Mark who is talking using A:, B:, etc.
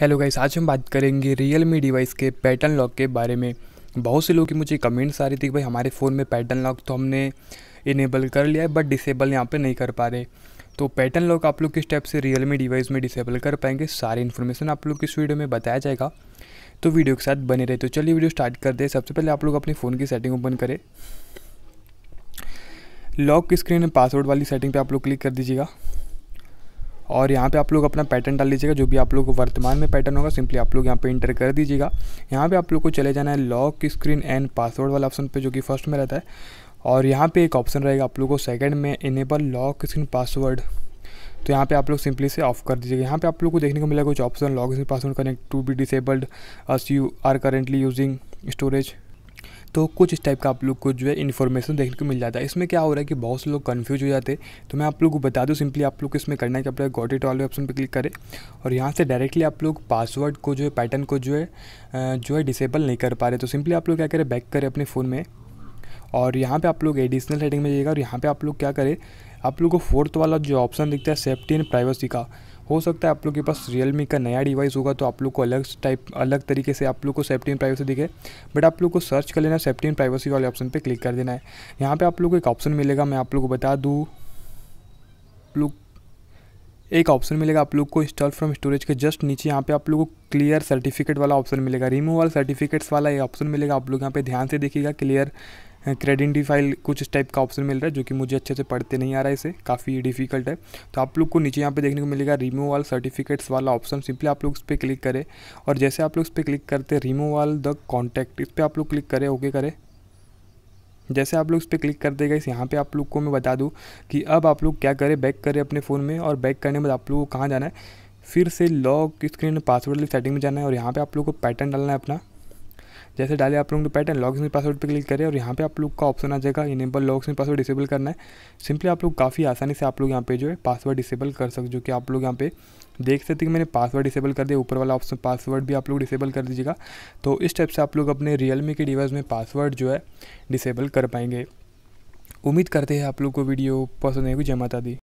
A: hello guys आज हम बात करेंगे रियल मी डिवाइस के पैटर्न लॉक के बारे में बहुत से लोग की मुझे कमेंट्स आ रही थी कि भाई हमारे फ़ोन में पैटर्न लॉक तो हमने इनेबल कर लिया है बट डिसेबल यहाँ पे नहीं कर पा रहे तो पैटर्न लॉक आप लोग किस टाइप से रियल मी डिवाइस में डिसेबल कर पाएंगे सारी इन्फॉर्मेशन आप लोग इस वीडियो में बताया जाएगा तो वीडियो के साथ बने रहे तो चलिए वीडियो स्टार्ट कर दे सबसे पहले आप लोग अपने फ़ोन की सेटिंग ओपन करें लॉक स्क्रीन में पासवर्ड वाली सेटिंग पर आप लोग क्लिक कर दीजिएगा और यहाँ पे आप लोग अपना पैटर्न डाल लीजिएगा जो भी आप लोग को वर्तमान में पैटर्न होगा सिंपली आप लोग यहाँ पे इंटर कर दीजिएगा यहाँ पे आप लोग को चले जाना है लॉक स्क्रीन एंड पासवर्ड वाला ऑप्शन पे जो कि फर्स्ट में रहता है और यहाँ पे एक ऑप्शन रहेगा आप लोग को सेकंड में इनेबल लॉक स्क्रीन पासवर्ड तो यहाँ पे आप लोग सिंपली से ऑफ कर दीजिएगा यहाँ पे आप लोग को देखने को मिला कुछ option lock screen password connect to be disabled as you are currently using storage तो कुछ इस टाइप का आप लोग को जो है इन्फॉर्मेशन देखने को मिल जाता है इसमें क्या हो रहा है कि बहुत से लोग कन्फ्यूज हो जाते तो मैं आप लोग को बता दूँ सिंपली आप लोग को इसमें करना है कि आप लोग गॉट इट वाले ऑप्शन पर क्लिक करें और यहाँ से डायरेक्टली आप लोग पासवर्ड को जो है पैटर्न को जो है जो है डिसेबल नहीं कर पा रहे तो सिंपली आप लोग क्या करें बैक करें अपने फ़ोन में और यहाँ पे आप लोग एडिशनल हेडिंग में जाइएगा और यहाँ पे आप लोग क्या करें आप लोग को फोर्थ वाला जो ऑप्शन दिखता है सेफ्टी एंड प्राइवेसी का हो सकता है आप लोग के पास रियलमी का नया डिवाइस होगा तो आप लोग को अलग टाइप अलग तरीके से आप लोग को सेफ्टी प्राइवेसी दिखे बट आप लोग को सर्च कर लेना सेफ्टी प्राइवेसी वाले ऑप्शन पर क्लिक कर देना है यहाँ पर आप लोग को एक ऑप्शन मिलेगा मैं आप लोग को बता दूँ आप लोग एक ऑप्शन मिलेगा आप लोग को इंस्टॉल फ्रॉम स्टोरेज के जस्ट नीचे यहाँ पे आप लोग को क्लियर सर्टिफिकेट वाला ऑप्शन मिलेगा रिमूवल सर्टिफिकेट्स वाला ये ऑप्शन मिलेगा आप लोग यहाँ पे ध्यान से देखिएगा क्लियर क्रेडेंटी फाइल कुछ इस टाइप का ऑप्शन मिल रहा है जो कि मुझे अच्छे से पढ़ते नहीं आ रहा है इसे काफ़ी डिफिकल्ट है तो आप लोग को नीचे यहाँ पे देखने को मिलेगा रिमूव वाल सर्टिफिकेट्स वाला ऑप्शन सिंपली आप लोग इस पर क्लिक करें और जैसे आप लोग इस पर क्लिक करते रिमूव वाल द कॉन्टैक्ट इस पर आप लोग क्लिक करें ओके करें जैसे आप लोग इस पर क्लिक कर देगा इस यहाँ पे आप लोग को मैं बता दूँ कि अब आप लोग क्या करें बैक करें अपने फ़ोन में और बैक करने के बाद आप लोग को कहाँ जाना है फिर से लॉक स्क्रीन पासवर्ड वाली सेटिंग में जाना है और यहाँ पे आप लोग को पैटर्न डालना है अपना जैसे डाले आप लोग तो पैटर्न लॉग इन पासवर्ड पर क्लिक करें और यहाँ पे आप लोग का ऑप्शन आ जाएगा enable logs in password disable करना है सिंपली आप लोग काफ़ी आसानी से आप लोग यहाँ पे जो है पासवर्ड डिसेबल कर सकते जो कि आप लोग यहाँ पे देख सकते हैं कि मैंने पासवर्ड डिसेबल कर दिया ऊपर वाला ऑप्शन पासवर्ड भी आप लोग डिसेबल कर दीजिएगा तो इस टाइप से आप लोग अपने रियलमी के डिवाइस में पासवर्ड जो है डिसेबल कर पाएंगे उम्मीद करते हैं आप लोग को वीडियो पसंद आएगी जमाता दी